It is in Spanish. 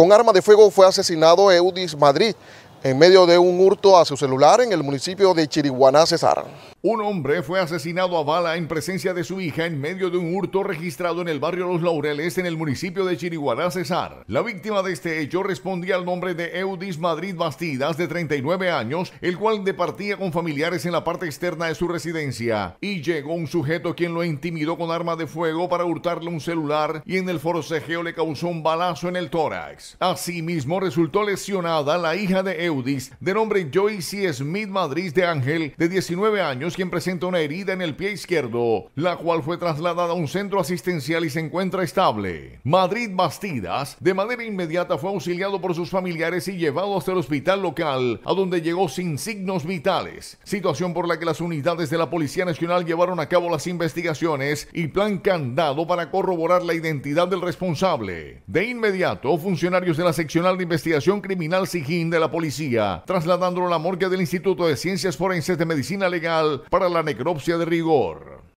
Con arma de fuego fue asesinado Eudis Madrid, en medio de un hurto a su celular en el municipio de Chiriguaná, Cesar. Un hombre fue asesinado a bala en presencia de su hija en medio de un hurto registrado en el barrio Los Laureles en el municipio de Chiriguaná, Cesar. La víctima de este hecho respondía al nombre de Eudis Madrid Bastidas, de 39 años, el cual departía con familiares en la parte externa de su residencia. Y llegó un sujeto quien lo intimidó con arma de fuego para hurtarle un celular y en el forcejeo le causó un balazo en el tórax. Asimismo resultó lesionada la hija de Eudis de nombre Joyce Smith Madrid de Ángel, de 19 años, quien presenta una herida en el pie izquierdo, la cual fue trasladada a un centro asistencial y se encuentra estable. Madrid Bastidas, de manera inmediata, fue auxiliado por sus familiares y llevado hasta el hospital local, a donde llegó sin signos vitales, situación por la que las unidades de la Policía Nacional llevaron a cabo las investigaciones y plan candado para corroborar la identidad del responsable. De inmediato, funcionarios de la seccional de investigación criminal SIGIN de la Policía trasladándolo a la morgue del Instituto de Ciencias Forenses de Medicina Legal para la necropsia de rigor.